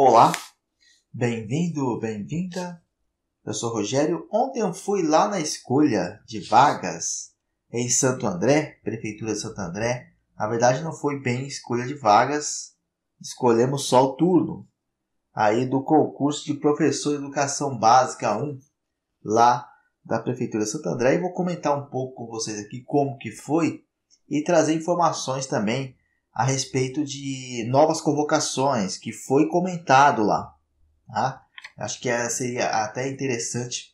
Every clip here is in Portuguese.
Olá, bem-vindo, bem-vinda. Eu sou Rogério. Ontem eu fui lá na escolha de vagas em Santo André, Prefeitura de Santo André. Na verdade, não foi bem escolha de vagas, escolhemos só o turno aí do concurso de professor de educação básica 1 lá da Prefeitura de Santo André e vou comentar um pouco com vocês aqui como que foi e trazer informações também a respeito de novas convocações, que foi comentado lá. Tá? Acho que seria até interessante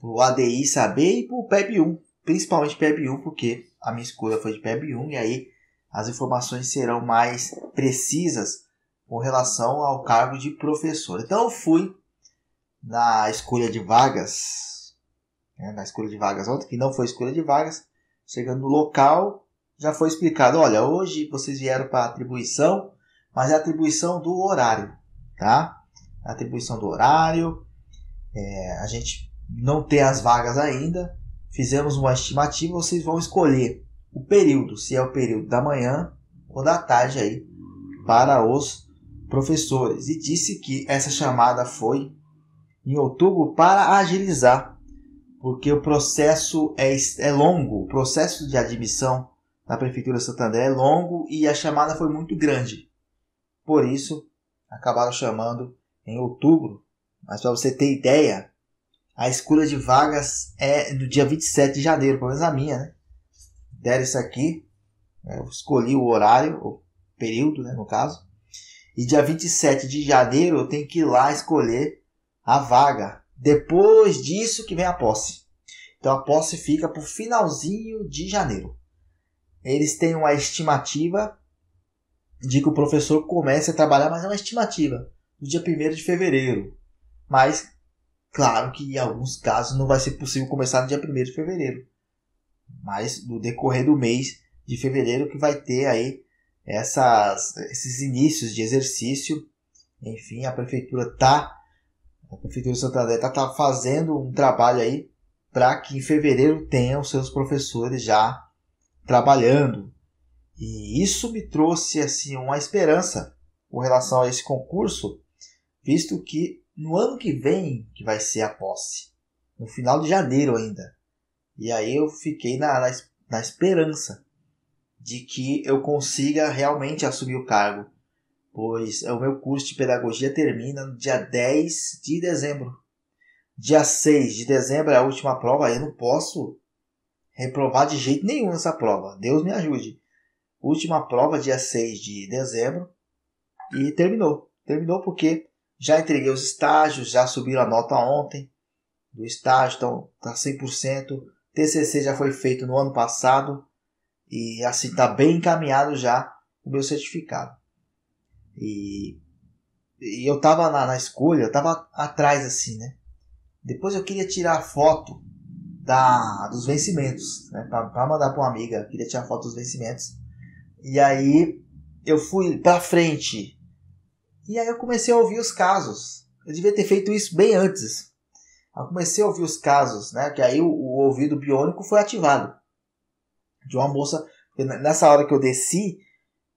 o ADI saber e o PEB1, principalmente PEB1, porque a minha escolha foi de PEB1 e aí as informações serão mais precisas com relação ao cargo de professor. Então eu fui na escolha de vagas, né, na escolha de vagas ontem, que não foi escolha de vagas, chegando no local, já foi explicado. Olha, hoje vocês vieram para atribuição, mas é atribuição do horário, tá? É atribuição do horário. É, a gente não tem as vagas ainda. Fizemos uma estimativa, vocês vão escolher o período, se é o período da manhã ou da tarde aí, para os professores. E disse que essa chamada foi em outubro para agilizar, porque o processo é, é longo, o processo de admissão na Prefeitura de é longo e a chamada foi muito grande. Por isso, acabaram chamando em outubro. Mas para você ter ideia, a escolha de vagas é do dia 27 de janeiro, pelo menos a minha, né? Deram isso aqui, né? eu escolhi o horário, o período, né, no caso. E dia 27 de janeiro eu tenho que ir lá escolher a vaga. Depois disso que vem a posse. Então a posse fica para o finalzinho de janeiro eles têm uma estimativa de que o professor comece a trabalhar, mas é uma estimativa, no dia 1 de fevereiro. Mas, claro que em alguns casos não vai ser possível começar no dia 1 de fevereiro. Mas no decorrer do mês de fevereiro que vai ter aí essas, esses inícios de exercício. Enfim, a prefeitura tá, a prefeitura de santa André tá, tá fazendo um trabalho aí para que em fevereiro tenham seus professores já trabalhando. E isso me trouxe assim uma esperança com relação a esse concurso, visto que no ano que vem que vai ser a posse, no final de janeiro ainda. E aí eu fiquei na, na, na esperança de que eu consiga realmente assumir o cargo, pois é, o meu curso de pedagogia termina no dia 10 de dezembro. Dia 6 de dezembro é a última prova, eu não posso reprovar de jeito nenhum essa prova. Deus me ajude. Última prova, dia 6 de dezembro. E terminou. Terminou porque já entreguei os estágios, já subiram a nota ontem do estágio, então 100%. Tá TCC já foi feito no ano passado e assim está bem encaminhado já o meu certificado. E, e eu estava na, na escolha, eu estava atrás assim, né? Depois eu queria tirar foto da, dos vencimentos, né? Pra, pra mandar pra uma amiga, queria tirar foto dos vencimentos. E aí eu fui pra frente. E aí eu comecei a ouvir os casos. Eu devia ter feito isso bem antes. Eu comecei a ouvir os casos, né? Que aí o, o ouvido biônico foi ativado. De uma moça. Nessa hora que eu desci,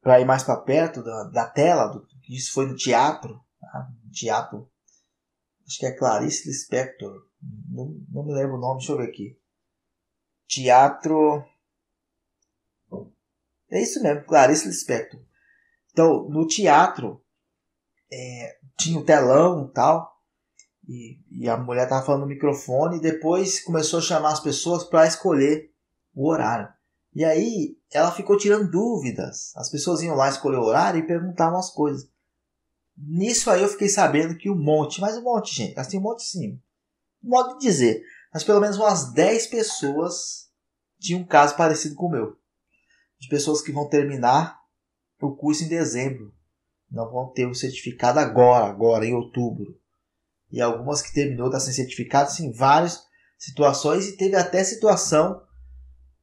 para ir mais para perto da, da tela, do, isso foi no teatro, tá? no teatro, acho que é Clarice Lispector, não, não me lembro o nome, deixa eu ver aqui. Teatro. É isso mesmo, Clarice Lispector. Então, no teatro, é, tinha o um telão e tal, e, e, a mulher tava falando no microfone, e depois começou a chamar as pessoas para escolher o horário. E aí, ela ficou tirando dúvidas. As pessoas iam lá escolher o horário e perguntavam as coisas. Nisso aí eu fiquei sabendo que um monte, mas um monte, gente, assim, um monte sim, modo de dizer, mas pelo menos umas 10 pessoas tinham um caso parecido com o meu. De pessoas que vão terminar o curso em dezembro, não vão ter o certificado agora, agora em outubro. E algumas que terminou tá sem certificado, sim, várias situações e teve até situação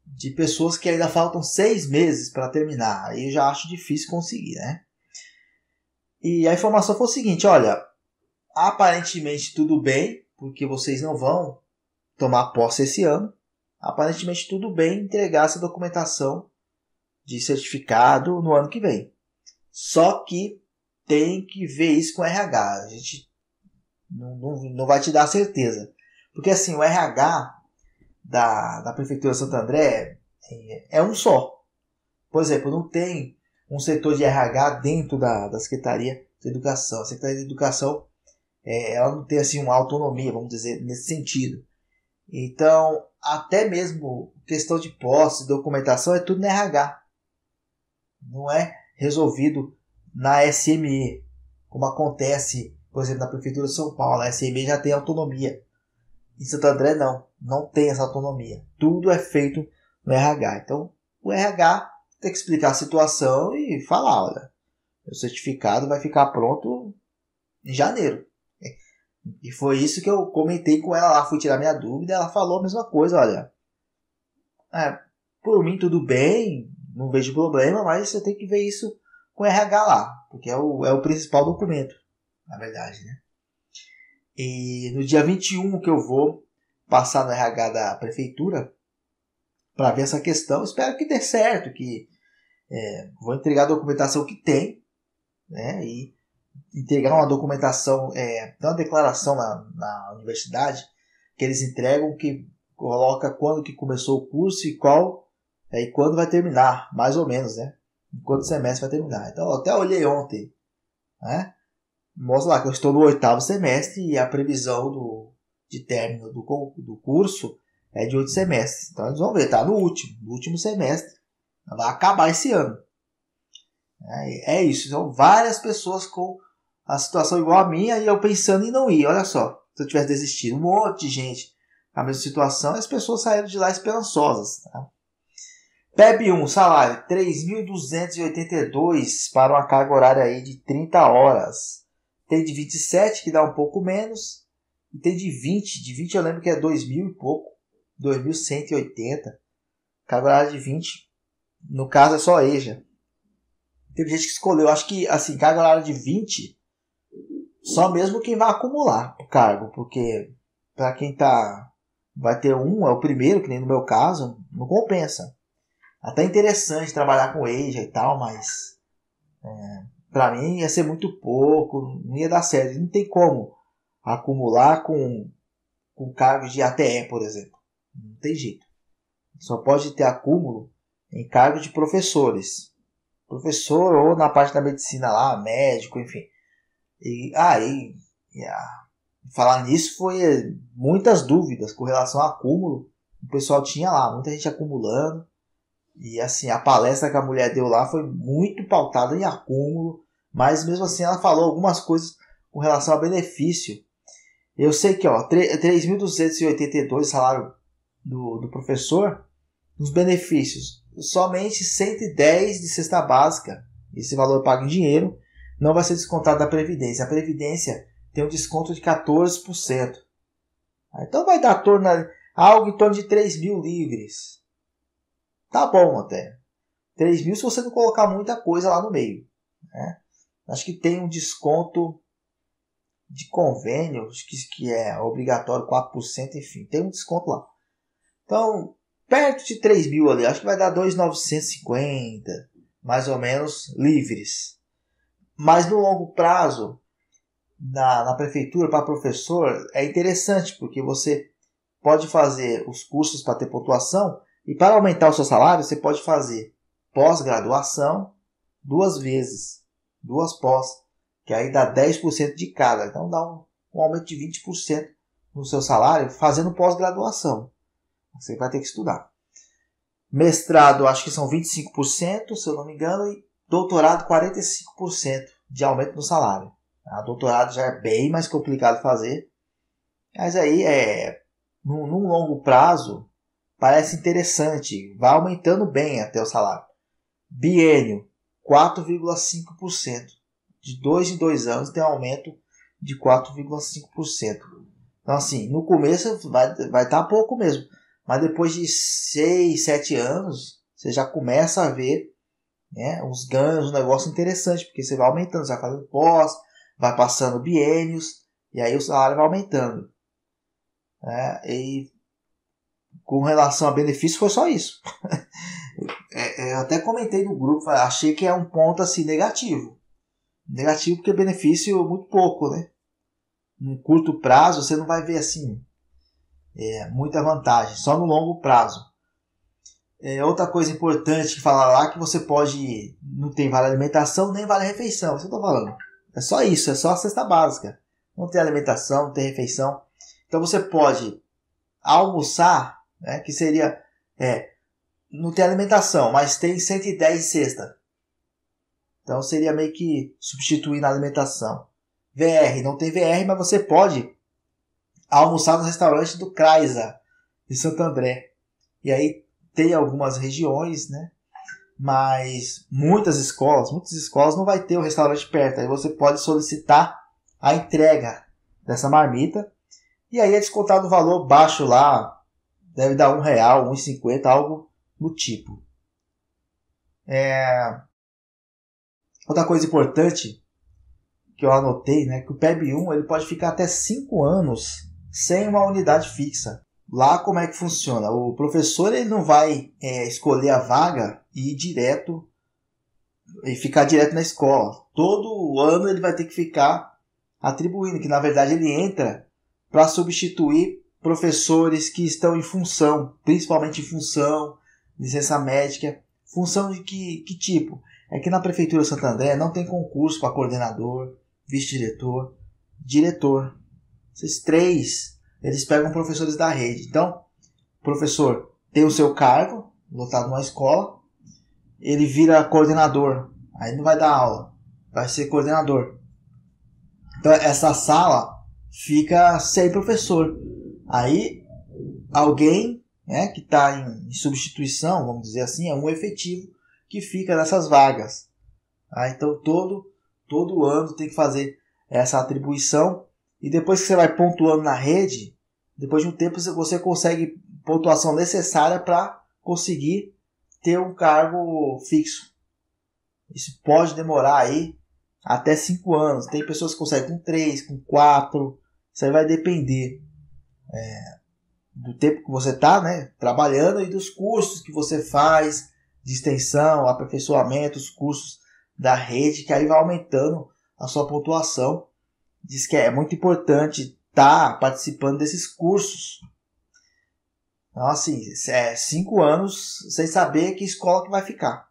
de pessoas que ainda faltam seis meses para terminar. Aí eu já acho difícil conseguir, né? E a informação foi o seguinte: olha, aparentemente tudo bem, porque vocês não vão tomar posse esse ano. Aparentemente tudo bem entregar essa documentação de certificado no ano que vem. Só que tem que ver isso com o RH. A gente não, não, não vai te dar certeza. Porque assim, o RH da, da Prefeitura de Santo André é, é um só. Por exemplo, não tem um setor de RH dentro da, da Secretaria de Educação. A Secretaria de Educação é, ela não tem assim uma autonomia, vamos dizer, nesse sentido. Então, até mesmo questão de posse, documentação, é tudo na RH. Não é resolvido na SME, como acontece, por exemplo, na Prefeitura de São Paulo. A SME já tem autonomia. Em Santo André, não. Não tem essa autonomia. Tudo é feito no RH. Então, o RH tem que explicar a situação e falar, olha, o certificado vai ficar pronto em janeiro. E foi isso que eu comentei com ela lá, fui tirar minha dúvida, ela falou a mesma coisa, olha. É, por mim tudo bem, não vejo problema, mas você tem que ver isso com o RH lá, porque é o, é o principal documento, na verdade, né? E no dia 21 que eu vou passar no RH da prefeitura para ver essa questão, espero que dê certo, que é, vou entregar a documentação que tem, né? E entregar uma documentação, é, uma declaração na, na universidade, que eles entregam, que coloca quando que começou o curso e qual é, e quando vai terminar, mais ou menos, né? Quanto semestre vai terminar. Então, eu até olhei ontem, né? Mostra lá que eu estou no oitavo semestre e a previsão do, de término do, do curso é de oito semestres. Então, eles vão ver, tá no último, no último semestre. Vai acabar esse ano. É, é isso. São então, várias pessoas com a situação igual a minha e eu pensando em não ir. Olha só, se eu tivesse desistido, um monte de gente na mesma situação, as pessoas saíram de lá esperançosas. Tá? PEB 1, salário 3.282 para uma carga horária aí de 30 horas. Tem de 27, que dá um pouco menos. E tem de 20, de 20 eu lembro que é 2.000 e pouco, 2.180. Carga horária de 20, no caso é só EJA. Teve gente que escolheu, acho que assim, na horária de 20, só mesmo quem vai acumular o cargo, porque para quem tá vai ter um, é o primeiro, que nem no meu caso, não compensa. Até interessante trabalhar com EJA e tal, mas é, para mim ia ser muito pouco, não ia dar certo. Não tem como acumular com, com cargos de ATE, por exemplo. Não tem jeito. Só pode ter acúmulo em cargos de professores professor ou na parte da medicina lá, médico, enfim. E aí, ah, falar nisso foi eh, muitas dúvidas com relação ao acúmulo. O pessoal tinha lá, muita gente acumulando. E assim, a palestra que a mulher deu lá foi muito pautada em acúmulo, mas mesmo assim ela falou algumas coisas com relação a benefício. Eu sei que, ó, 3.282 salário do, do professor, os benefícios somente 110 de cesta básica. Esse valor pago em dinheiro não vai ser descontado da Previdência. A Previdência tem um desconto de 14%. Ah, então vai dar torno, algo em torno de 3 mil livres. Tá bom até. 3 mil se você não colocar muita coisa lá no meio. Né? Acho que tem um desconto de convênio, que, que é obrigatório 4%, enfim, tem um desconto lá. Então, perto de 3 mil ali, acho que vai dar 2,950, mais ou menos, livres. Mas no longo prazo, na, na prefeitura, para professor, é interessante, porque você pode fazer os cursos para ter pontuação, e para aumentar o seu salário, você pode fazer pós-graduação duas vezes, duas pós, que aí dá 10% de cada, então dá um, um aumento de 20% no seu salário fazendo pós-graduação. Você vai ter que estudar. Mestrado, acho que são 25%, se eu não me engano, e doutorado, 45% de aumento no salário. A ah, doutorado já é bem mais complicado fazer, mas aí é num, num longo prazo parece interessante, vai aumentando bem até o salário. Bienio, 4,5%. De dois em dois anos tem um aumento de 4,5%. Então, assim, no começo vai estar vai tá pouco mesmo mas depois de 6, 7 anos, você já começa a ver né, uns ganhos, um negócio interessante, porque você vai aumentando, você vai fazendo pós, vai passando biênios, e aí o salário vai aumentando. né e com relação a benefício, foi só isso. É, é, eu até comentei no grupo, achei que é um ponto assim negativo. Negativo porque benefício muito pouco, né? Num curto prazo, você não vai ver assim é, muita vantagem, só no longo prazo. É, outra coisa importante que falar lá que você pode. Não tem vale alimentação nem vale refeição. Você está falando. É só isso, é só a cesta básica. Não tem alimentação, não tem refeição. Então você pode almoçar, né, que seria. É, não tem alimentação, mas tem 110 de cesta. Então seria meio que substituir na alimentação. VR, não tem VR, mas você pode a almoçar no restaurante do Kraisa, de Santo André. E aí tem algumas regiões, né? Mas muitas escolas, muitas escolas não vai ter o restaurante perto. Aí você pode solicitar a entrega dessa marmita. E aí é descontado o um valor baixo lá, deve dar um real, um cinquenta, algo do tipo. É... Outra coisa importante que eu anotei, né, que o PEB 1 ele pode ficar até 5 anos sem uma unidade fixa. Lá como é que funciona? O professor ele não vai é, escolher a vaga e ir direto e ficar direto na escola. Todo ano ele vai ter que ficar atribuindo, que na verdade ele entra para substituir professores que estão em função, principalmente em função, licença médica. Função de que, que tipo? É que na Prefeitura de Santo André não tem concurso para coordenador, vice-diretor, diretor. Esses três, eles pegam professores da rede. Então, o professor tem o seu cargo, lotado numa escola, ele vira coordenador. Aí não vai dar aula, vai ser coordenador. Então, essa sala fica sem professor. Aí, alguém né, que está em, substituição, vamos dizer assim, é um efetivo que fica nessas vagas. Ah, então todo todo ano tem que fazer essa atribuição e depois que você vai pontuando na rede, depois de um tempo você consegue pontuação necessária para conseguir ter um cargo fixo. Isso pode demorar aí até 5 anos. Tem pessoas que conseguem com 3, com 4. Isso aí vai depender é, do tempo que você está né, trabalhando e dos cursos que você faz de extensão, aperfeiçoamento, os cursos da rede, que aí vai aumentando a sua pontuação diz que é muito importante estar tá participando desses cursos. Então, assim, é cinco anos sem saber que escola que vai ficar.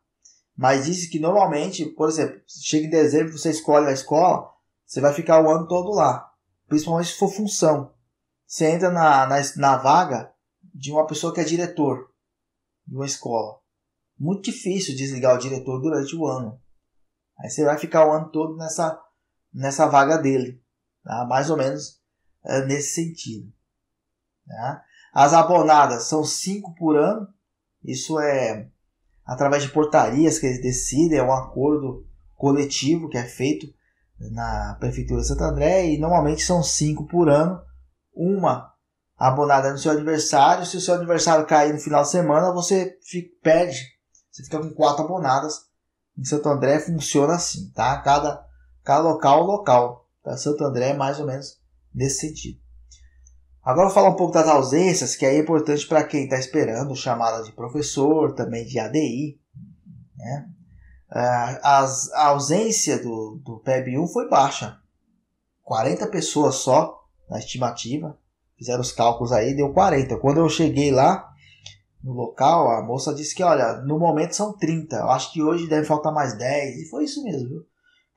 Mas disse que normalmente, por exemplo, chega em dezembro, você escolhe a escola, você vai ficar o ano todo lá. Principalmente se for função. Você entra na, na, na vaga de uma pessoa que é diretor de uma escola. Muito difícil desligar o diretor durante o ano. Aí você vai ficar o ano todo nessa, nessa vaga dele. Tá? Mais ou menos é, nesse sentido. Tá? As abonadas são cinco por ano. Isso é através de portarias que eles decidem, é um acordo coletivo que é feito na Prefeitura de Santo André e normalmente são cinco por ano. Uma abonada no seu adversário. Se o seu adversário cair no final de semana, você fica, perde. Você fica com quatro abonadas. Em Santo André funciona assim, tá? Cada, cada local, é local. Tá? Santo André é mais ou menos nesse sentido. Agora vou falar um pouco das ausências, que aí é importante para quem está esperando chamada de professor, também de ADI. Né? É, as, a ausência do, do PEB1 foi baixa. 40 pessoas só na estimativa. Fizeram os cálculos aí, deu 40. Quando eu cheguei lá no local, a moça disse que, olha, no momento são 30. Eu acho que hoje deve faltar mais 10. E foi isso mesmo. Viu?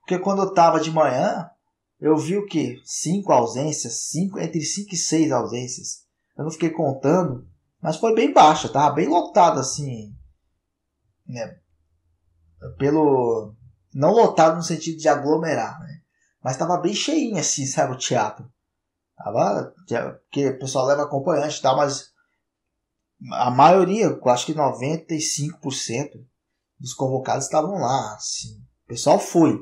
Porque quando eu estava de manhã, eu vi o que Cinco ausências, cinco, entre cinco e seis ausências. Eu não fiquei contando, mas foi bem baixa, tá bem lotado assim. Né? Pelo. Não lotado no sentido de aglomerar, né? Mas tava bem cheinho assim, sabe, o teatro. Tava. Porque o pessoal leva acompanhante e tal, mas a maioria, acho que 95% dos convocados estavam lá. Assim. O pessoal foi.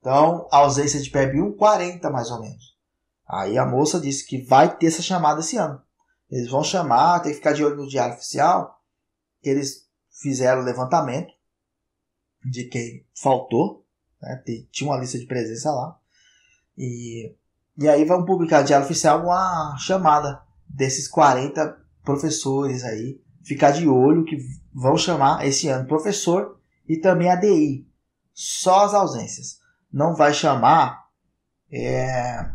Então, a ausência de PEB 1, 40 mais ou menos. Aí a moça disse que vai ter essa chamada esse ano. Eles vão chamar, tem que ficar de olho no diário oficial. Eles fizeram o levantamento de quem faltou. Né? Tinha uma lista de presença lá. E, e aí vão publicar no diário oficial uma chamada desses 40 professores aí. Ficar de olho que vão chamar esse ano professor e também a DI. Só as ausências não vai chamar é,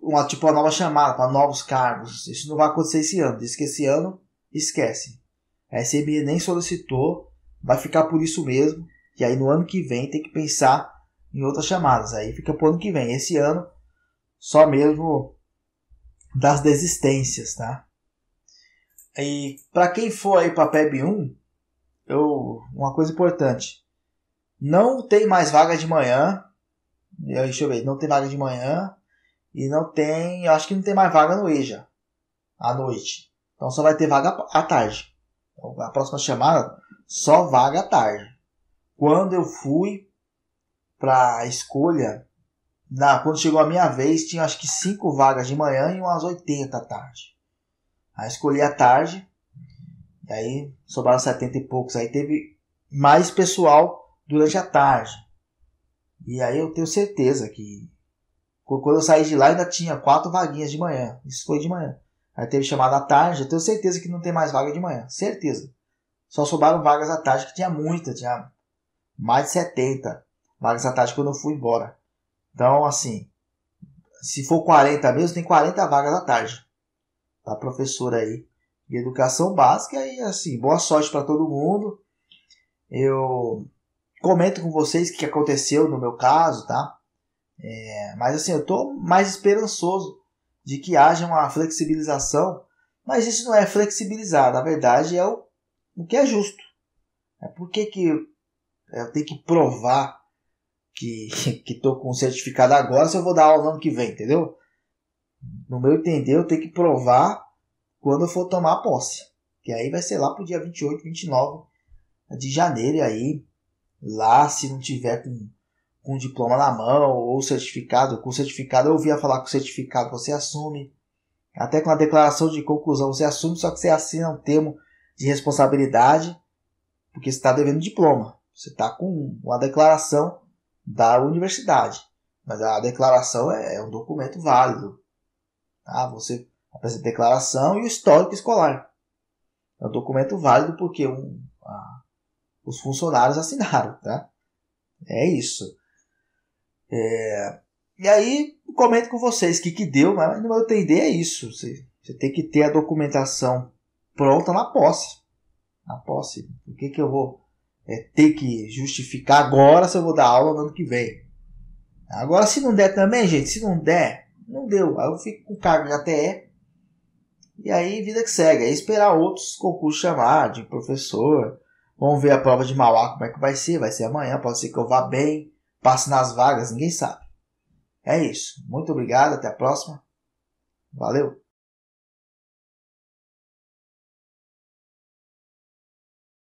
uma, tipo, uma nova chamada para novos cargos. Isso não vai acontecer esse ano. Diz que esse ano esquece. A SME nem solicitou, vai ficar por isso mesmo. E aí no ano que vem tem que pensar em outras chamadas. Aí fica para o ano que vem. Esse ano só mesmo das desistências, tá? E para quem for aí para PEB 1, eu, uma coisa importante. Não tem mais vaga de manhã. Deixa eu ver, não tem vaga de manhã. E não tem. Eu acho que não tem mais vaga no EJA. À noite. Então só vai ter vaga à tarde. Então, a próxima chamada, só vaga à tarde. Quando eu fui pra escolha, na, quando chegou a minha vez, tinha acho que cinco vagas de manhã e umas 80 à tarde. Aí escolhi à tarde. E aí sobraram 70 e poucos. Aí teve mais pessoal durante a tarde. E aí eu tenho certeza que quando eu saí de lá ainda tinha quatro vaguinhas de manhã. Isso foi de manhã. Aí teve chamada à tarde, eu tenho certeza que não tem mais vaga de manhã. Certeza. Só sobraram vagas à tarde, que tinha muita, tinha mais de 70 vagas à tarde quando eu fui embora. Então, assim, se for 40 mesmo, tem 40 vagas à tarde. Tá, professora aí de educação básica. E, assim, boa sorte para todo mundo. Eu comento com vocês o que aconteceu no meu caso, tá? É, mas assim, eu estou mais esperançoso de que haja uma flexibilização, mas isso não é flexibilizar, na verdade é o, o que é justo. É por que, eu tenho que provar que estou com certificado agora se eu vou dar aula no ano que vem, entendeu? No meu entender, eu tenho que provar quando eu for tomar posse. Que aí vai ser lá pro dia 28, 29 de janeiro, e aí lá se não tiver com, com diploma na mão ou certificado, com certificado, eu ouvia falar com certificado você assume, até com a declaração de conclusão você assume, só que você assina um termo de responsabilidade porque você está devendo diploma, você está com uma declaração da universidade, mas a declaração é, é, um documento válido. Ah, você apresenta a declaração e o histórico escolar. É um documento válido porque um, a, os funcionários assinaram, tá? É isso. É... E aí, comento com vocês o que, que deu, mas no meu entender é isso. Você, você tem que ter a documentação pronta na posse. Na posse. O que, que eu vou é, ter que justificar agora se eu vou dar aula no ano que vem? Agora, se não der também, gente, se não der, não deu. Aí eu fico com cargo de ATE. E aí, vida que segue. É esperar outros concursos chamar de professor, Vamos ver a prova de Mauá como é que vai ser. Vai ser amanhã, pode ser que eu vá bem, passe nas vagas, ninguém sabe. É isso. Muito obrigado, até a próxima. Valeu!